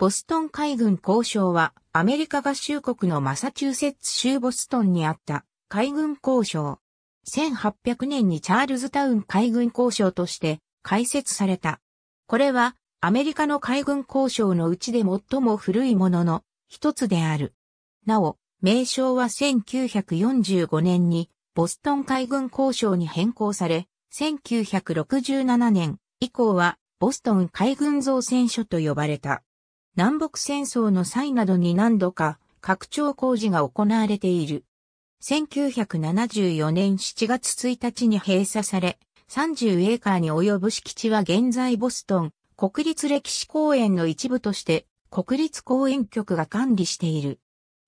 ボストン海軍交渉は、アメリカ合衆国のマサチューセッツ州ボストンにあった海軍交渉。1800年にチャールズタウン海軍交渉として開設された。これはアメリカの海軍交渉のうちで最も古いものの一つである。なお、名称は1945年にボストン海軍交渉に変更され、1967年以降はボストン海軍造船所と呼ばれた。南北戦争の際などに何度か拡張工事が行われている。1974年7月1日に閉鎖され、30エーカーに及ぶ敷地は現在ボストン国立歴史公園の一部として国立公園局が管理している。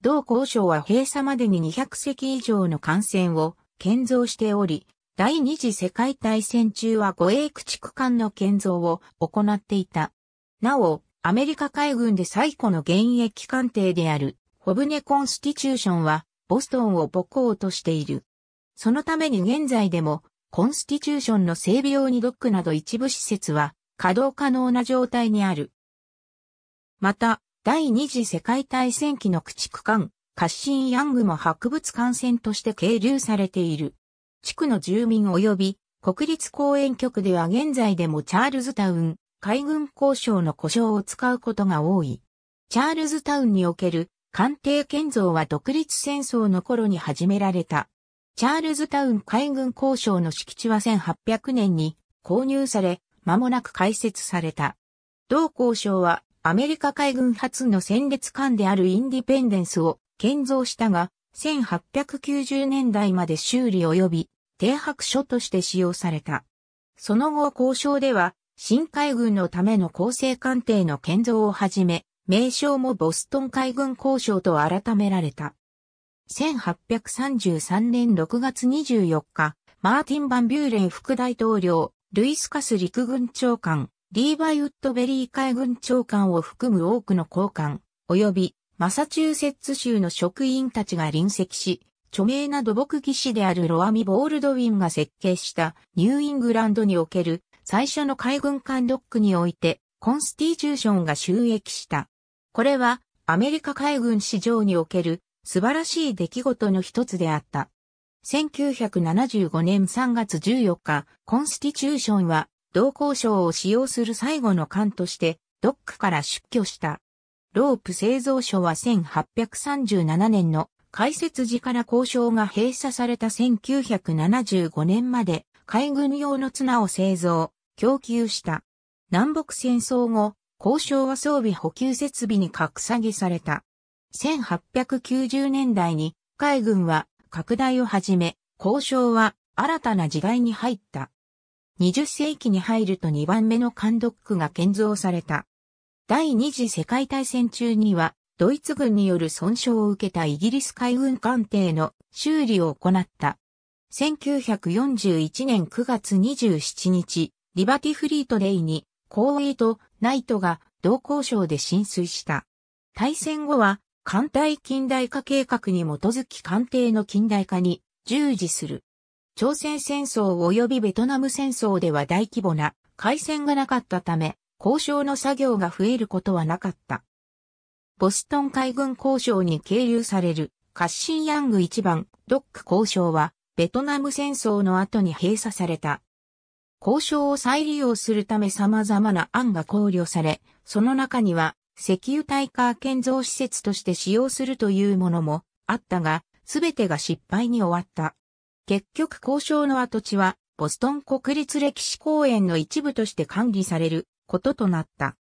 同交渉は閉鎖までに200隻以上の艦船を建造しており、第二次世界大戦中は護衛駆逐艦の建造を行っていた。なお、アメリカ海軍で最古の現役艦艇である、ホブネ・コンスティチューションは、ボストンを母港としている。そのために現在でも、コンスティチューションの整備用にドックなど一部施設は、稼働可能な状態にある。また、第二次世界大戦期の駆逐艦、カッシン・ヤングも博物館船として係留されている。地区の住民及び国立公園局では現在でもチャールズタウン、海軍交渉の故障を使うことが多い。チャールズタウンにおける艦艇建造は独立戦争の頃に始められた。チャールズタウン海軍交渉の敷地は1800年に購入され、間もなく開設された。同交渉はアメリカ海軍初の戦列艦であるインディペンデンスを建造したが、1890年代まで修理及び停泊所として使用された。その後交渉では新海軍のための構成艦艇の建造をはじめ、名称もボストン海軍交渉と改められた。1833年6月24日、マーティン・バンビューレン副大統領、ルイス・カス陸軍長官、リーバイ・ウッドベリー海軍長官を含む多くの高官、及びマサチューセッツ州の職員たちが臨席し、著名な土木技師であるロアミ・ボールドウィンが設計したニューイングランドにおける最初の海軍艦ドックにおいて、コンスティチューションが収益した。これは、アメリカ海軍史上における素晴らしい出来事の一つであった。1975年3月14日、コンスティチューションは、同交渉を使用する最後の艦として、ドックから出去した。ロープ製造所は1837年の開設時から交渉が閉鎖された1975年まで海軍用の綱を製造、供給した。南北戦争後、交渉は装備補給設備に格下げされた。1890年代に海軍は拡大を始め、交渉は新たな時代に入った。20世紀に入ると2番目の監督区が建造された。第二次世界大戦中には、ドイツ軍による損傷を受けたイギリス海軍艦艇の修理を行った1941年9月27日、リバティフリートレイに、コーイとナイトが同交渉で浸水した。大戦後は、艦隊近代化計画に基づき艦艇の近代化に従事する。朝鮮戦争及びベトナム戦争では大規模な海戦がなかったため、交渉の作業が増えることはなかった。ボストン海軍交渉に経由される、カッシン・ヤング1番、ドック交渉は、ベトナム戦争の後に閉鎖された。交渉を再利用するため様々な案が考慮され、その中には石油タイカー建造施設として使用するというものもあったが、すべてが失敗に終わった。結局交渉の跡地は、ボストン国立歴史公園の一部として管理されることとなった。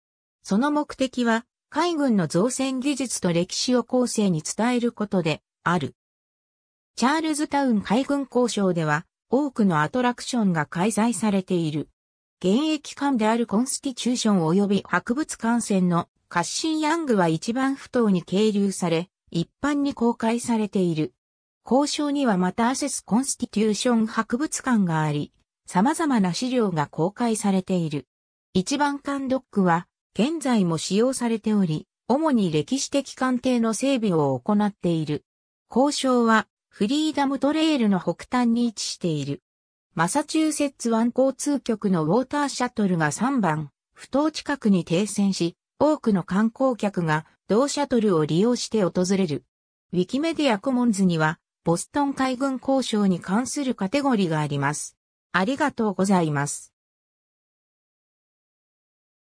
その目的は、海軍の造船技術と歴史を後世に伝えることである。チャールズタウン海軍交渉では、多くのアトラクションが開催されている。現役館であるコンスティチューション及び博物館船のカッシンヤングは一番不当に係留され、一般に公開されている。交渉にはまたアセス・コンスティチューション博物館があり、様々な資料が公開されている。一番艦ドックは、現在も使用されており、主に歴史的艦艇の整備を行っている。交渉は、フリーダムトレイルの北端に位置している。マサチューセッツ湾交通局のウォーターシャトルが3番、不当近くに停戦し、多くの観光客が同シャトルを利用して訪れる。ウィキメディアコモンズには、ボストン海軍交渉に関するカテゴリーがあります。ありがとうございます。